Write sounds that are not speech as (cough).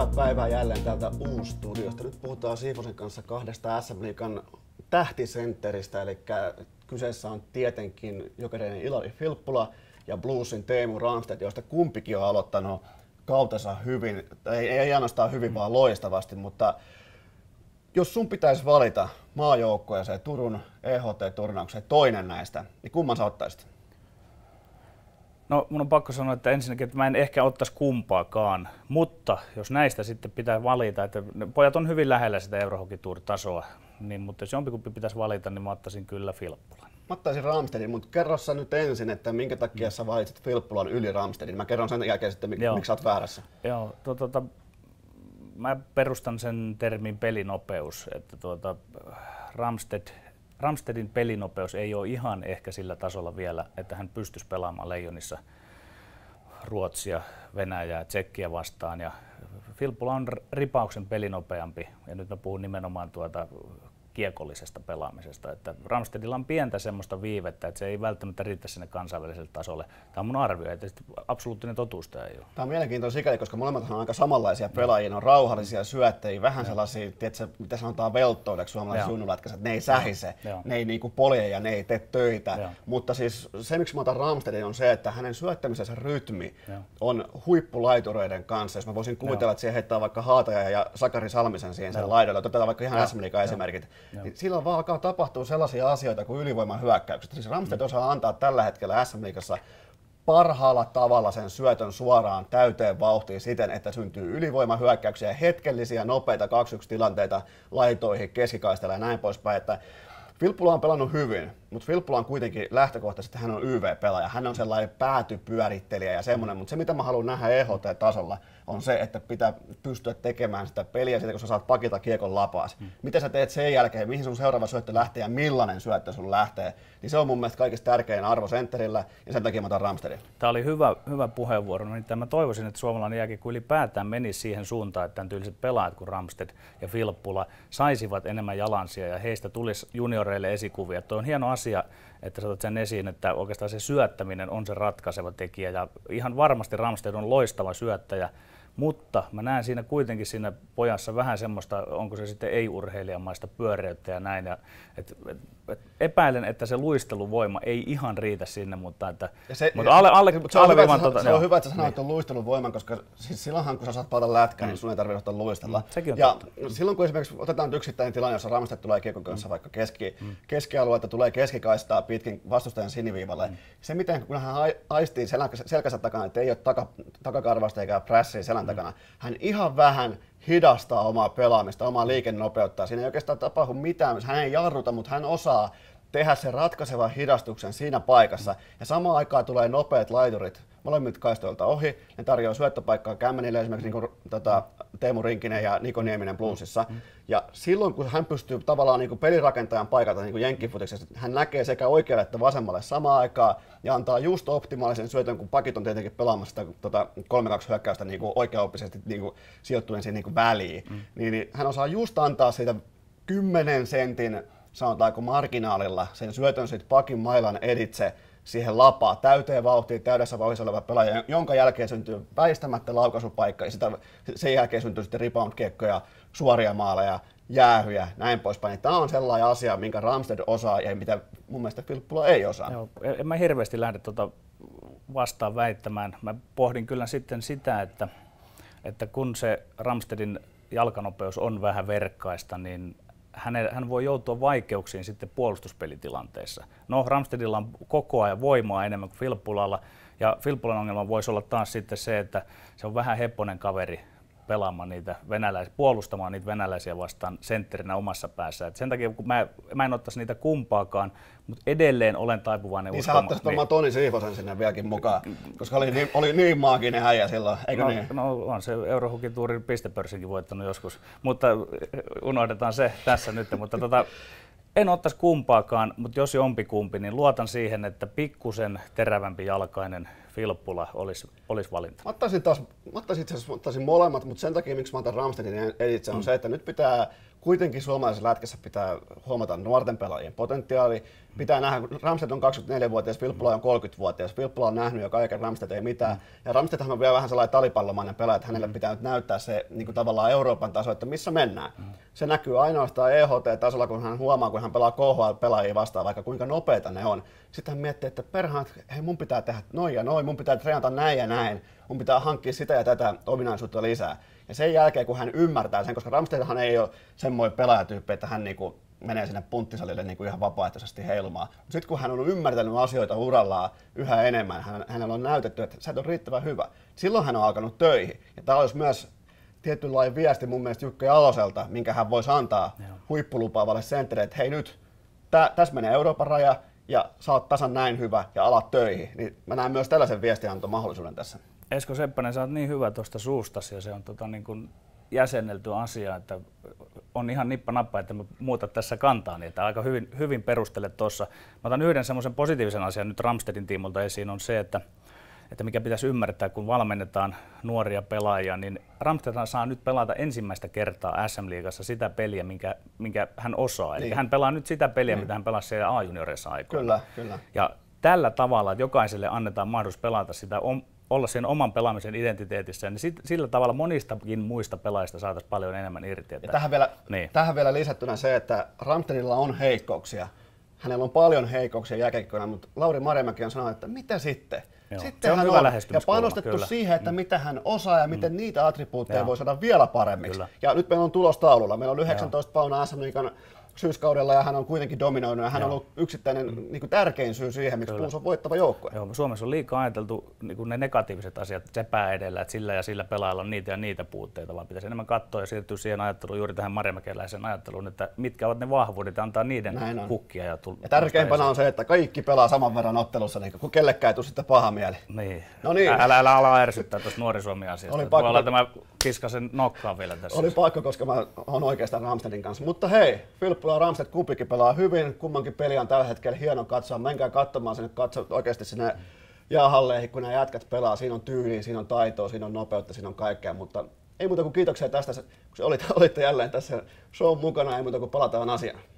hyvää päivää jälleen täältä uustudiosta. Nyt puhutaan Siivosen kanssa kahdesta SM Liikan tähtisenteristä, eli kyseessä on tietenkin jokereinen Ilari Filppula ja Bluesin Teemu Ramstedt, joista kumpikin on aloittanut kautensa hyvin, ei, ei ainoastaan hyvin, vaan loistavasti, mutta jos sun pitäisi valita se Turun EHT-turnaukseen toinen näistä, niin kumman sä ottaisit? No mun on pakko sanoa, että ensinnäkin, että mä en ehkä ottaisi kumpaakaan, mutta jos näistä sitten pitää valita, että pojat on hyvin lähellä sitä Eurohockey tasoa niin, mutta jos jompikumpi pitäisi valita, niin mä ottaisin kyllä Filppulan. Mä ottaisin Ramstedin, mutta kerro sä nyt ensin, että minkä takia sä valitsit Filppulan yli Ramstedin. Mä kerron sen jälkeen sitten, mik- miksi sä oot väärässä. Joo, to, to, tota, to, mä perustan sen termin pelinopeus, että tuota, Ramsted Ramstedin pelinopeus ei ole ihan ehkä sillä tasolla vielä, että hän pystyisi pelaamaan Leijonissa Ruotsia, Venäjää, Tsekkiä vastaan. Ja Filppula on ripauksen pelinopeampi, ja nyt mä puhun nimenomaan tuota kiekollisesta pelaamisesta. Että Ramstedilla on pientä semmoista viivettä, että se ei välttämättä riitä sinne kansainväliselle tasolle. Tämä on mun arvio, että absoluuttinen totuus tämä ei ole. Tämä on mielenkiintoinen sikäli, koska molemmat on aika samanlaisia pelaajia, ne on rauhallisia syöttejä vähän ja. sellaisia, tiedätkö, mitä sanotaan velttoudeksi suomalaiset että ne ei sähise, ja. ne ei niinku polje ja ne ei tee töitä. Ja. Mutta siis se, miksi mä otan Ramstedin, on se, että hänen syöttämisensä rytmi ja. on huippulaitureiden kanssa. Jos mä voisin kuvitella, ja. että siihen heittää vaikka Haataja ja Sakari Salmisen siihen sen laidoilla, otetaan vaikka ihan ja. s esimerkit, niin silloin vaan alkaa tapahtua sellaisia asioita kuin ylivoiman hyökkäykset. Siis Ramstedt mm. osaa antaa tällä hetkellä SM parhaalla tavalla sen syötön suoraan täyteen vauhtiin siten, että syntyy ylivoimahyökkäyksiä, hetkellisiä, nopeita 2-1 tilanteita laitoihin, keskikaistella ja näin poispäin. Että Vilppula on pelannut hyvin, mutta Filppula on kuitenkin lähtökohtaisesti, hän on YV-pelaaja, hän on sellainen päätypyörittelijä ja semmoinen, mutta se mitä mä haluan nähdä EHT-tasolla on se, että pitää pystyä tekemään sitä peliä siitä, kun sä saat pakita kiekon lapaas. Mm. Mitä sä teet sen jälkeen, mihin sun seuraava syöttö lähtee ja millainen syöttö sun lähtee, niin se on mun mielestä kaikista tärkein arvo sentterillä ja sen takia mä otan Ramsterin. Tämä oli hyvä, hyvä puheenvuoro, niin mä toivoisin, että suomalainen jääkiekko ylipäätään meni siihen suuntaan, että tämän tyyliset pelaajat kuin Ramsted ja Filppula saisivat enemmän jalansia ja heistä tulisi junioreille esikuvia. Tuo on hieno asia, että sä otat sen esiin, että oikeastaan se syöttäminen on se ratkaiseva tekijä. Ja ihan varmasti Ramstead on loistava syöttäjä, mutta mä näen siinä kuitenkin siinä pojassa vähän semmoista, onko se sitten ei-urheilijamaista pyöreyttä ja näin. Ja et, et, et epäilen, että se luisteluvoima ei ihan riitä sinne, mutta, että, se, mutta alle, alle, se, se, on hyvä, että, tuota, se on hyvä, että sä sanoit niin. luisteluvoiman, koska siis silloinhan kun sä saat palata lätkään, niin mm. niin sun ei tarvitse ottaa luistella. Mm, sekin on ja totta. Mm. silloin kun esimerkiksi otetaan yksittäinen tilanne, jossa Ramstedt tulee kiekon kanssa mm. vaikka keski, mm. keskialueelta tulee keskikaistaa pitkin vastustajan siniviivalle, mm. se miten kun hän aistii selkä, selkänsä takana, että ei ole taka, takakarvasta eikä prässiä selän pään takana. Hän ihan vähän hidastaa omaa pelaamista, omaa liikennopeuttaa. Siinä ei oikeastaan tapahdu mitään, hän ei jarruta, mutta hän osaa tehdä sen ratkaisevan hidastuksen siinä paikassa ja samaan aikaan tulee nopeat laiturit molemmilta kaistoilta ohi. Ne tarjoaa syöttöpaikkaa kämmenille esimerkiksi niin kuin, tota, Teemu Rinkinen ja Niko Nieminen plussissa. Mm. Ja silloin kun hän pystyy tavallaan niin kuin pelirakentajan paikalta niin jenkkifutiksessa, hän näkee sekä oikealle että vasemmalle samaan aikaan ja antaa just optimaalisen syötön, kun pakit on tietenkin pelaamassa sitä tota, 3-2 hyökkäystä niin kuin oikeaoppisesti niin kuin, siihen niin kuin väliin. Mm. Niin, niin, hän osaa just antaa siitä 10 sentin sanotaanko marginaalilla sen syötön sitten pakin mailan editse siihen lapaa täyteen vauhtiin, täydessä vauhdissa oleva pelaaja, jonka jälkeen syntyy väistämättä laukaisupaikka ja sitä, sen jälkeen syntyy sitten rebound-kiekkoja, suoria maaleja, jäähyjä, näin poispäin. Niin Tämä on sellainen asia, minkä Ramsted osaa ja mitä mun mielestä Filppula ei osaa. Joo, en mä hirveästi lähde tuota vastaan väittämään. Mä pohdin kyllä sitten sitä, että, että kun se Ramstedin jalkanopeus on vähän verkkaista, niin häne, hän voi joutua vaikeuksiin sitten puolustuspelitilanteessa. No, Ramstedilla on koko ajan voimaa enemmän kuin Filppulalla, ja Filppulan ongelma voisi olla taas sitten se, että se on vähän hepponen kaveri pelaamaan niitä venäläisiä, puolustamaan niitä venäläisiä vastaan sentterinä omassa päässä. Et sen takia, kun mä, mä en ottaisi niitä kumpaakaan, mutta edelleen olen taipuvainen niin uskomaan. Niin sä niin. Toni Siivosen sinne vieläkin mukaan, koska oli niin, oli niin maaginen häijä silloin, eikö no, niin? No on se Eurohukin tuuri pistepörssinkin voittanut joskus, mutta unohdetaan se tässä nyt. Mutta tota, en ottaisi kumpaakaan, mutta jos jompikumpi, niin luotan siihen, että pikkusen terävämpi jalkainen Filppula olisi, olisi valinta. Mä ottaisin, taas, mä ottaisin, itse asiassa, mä ottaisin molemmat, mutta sen takia, miksi mä otan Ramsteinin niin editse, on mm. se, että nyt pitää kuitenkin suomalaisessa lätkässä pitää huomata nuorten pelaajien potentiaali. Pitää nähdä, Ramstedt on 24-vuotias, Vilppula on 30-vuotias. Vilppula on nähnyt jo kaiken, Ramstedt ei mitään. Ja Ramstedthan on vielä vähän sellainen talipallomainen pelaaja, että hänelle pitää nyt näyttää se niin kuin tavallaan Euroopan taso, että missä mennään. Se näkyy ainoastaan EHT-tasolla, kun hän huomaa, kun hän pelaa KHL-pelaajia vastaan, vaikka kuinka nopeita ne on. Sitten hän miettii, että perhaan, hei mun pitää tehdä noin ja noin, mun pitää treenata näin ja näin mun pitää hankkia sitä ja tätä ominaisuutta lisää. Ja sen jälkeen, kun hän ymmärtää sen, koska Ramsteinhan ei ole semmoinen pelaajatyyppi, että hän niinku menee sinne punttisalille niinku ihan vapaaehtoisesti heilumaan. Sitten kun hän on ymmärtänyt asioita urallaan yhä enemmän, hän, hänellä on näytetty, että sä et ole riittävän hyvä. Silloin hän on alkanut töihin. Ja tämä olisi myös tietynlainen viesti mun mielestä Jukka Jaloselta, minkä hän voisi antaa huippulupaavalle sentterille, että hei nyt, tä, tässä menee Euroopan raja ja sä oot tasan näin hyvä ja alat töihin. Niin mä näen myös tällaisen viestiantomahdollisuuden tässä. Esko Seppänen, sä oot niin hyvä tuosta suustasi ja se on tota, niin kun jäsennelty asia, että on ihan nippa nappa, että muuta tässä kantaa, niin että aika hyvin, hyvin perustelet tuossa. Mä otan yhden semmoisen positiivisen asian nyt Ramstedin tiimolta esiin, on se, että, että mikä pitäisi ymmärtää, kun valmennetaan nuoria pelaajia, niin Ramsted saa nyt pelata ensimmäistä kertaa SM-liigassa sitä peliä, minkä, minkä hän osaa. Eli niin. hän pelaa nyt sitä peliä, niin. mitä hän pelasi siellä A-junioreissa aikoina. Kyllä, kyllä. Ja tällä tavalla, että jokaiselle annetaan mahdollisuus pelata sitä olla sen oman pelaamisen identiteetissä, niin sit, sillä tavalla monistakin muista pelaajista saataisiin paljon enemmän irti. Että... Ja tähän, vielä, niin. tähän vielä lisättynä se, että Ramtenilla on heikkouksia. Hänellä on paljon heikkouksia jääkiekkona, mutta Lauri Marjamäki on sanonut, että mitä sitten? Joo, sitten se on hän hyvä on, ja panostettu kyllä. siihen, että mm. mitä hän osaa ja miten mm. niitä attribuutteja voi saada vielä paremmiksi. Kyllä. Ja nyt meillä on tulostaululla. Meillä on 19 Joo. pauna SM syyskaudella ja hän on kuitenkin dominoinut ja hän Joo. on ollut yksittäinen mm. niin kuin tärkein syy siihen, miksi Kyllä. on voittava joukkue. Joo, Suomessa on liikaa ajateltu niin kuin ne negatiiviset asiat sepää edellä, että sillä ja sillä pelaajalla on niitä ja niitä puutteita, vaan pitäisi enemmän katsoa ja siirtyä siihen ajatteluun, juuri tähän Marjamäkeläisen ajatteluun, että mitkä ovat ne vahvuudet ja antaa niiden Näin on. kukkia. Ja, tull- ja tärkeimpänä on se, että kaikki pelaa saman verran ottelussa, niin kun kellekään ei tule sitten paha mieli. Niin. No niin. Älä, älä ala ärsyttää tuosta nuorisuomi-asiasta. Oli pakko. Tämä kiskasen nokkaan vielä tässä. Oli pakko, koska mä oon oikeastaan Ramstedin kanssa. Mutta hei, Filippo pelaa Ramstedt kumpikin pelaa hyvin, kummankin peli on tällä hetkellä hieno katsoa, menkää katsomaan sinne, katso oikeasti sinne jäähalleihin, kun nämä jätkät pelaa, siinä on tyyliä, siinä on taitoa, siinä on nopeutta, siinä on kaikkea, mutta ei muuta kuin kiitoksia tästä, kun olitte, (laughs) olitte jälleen tässä show mukana, ei muuta kuin palataan asiaan.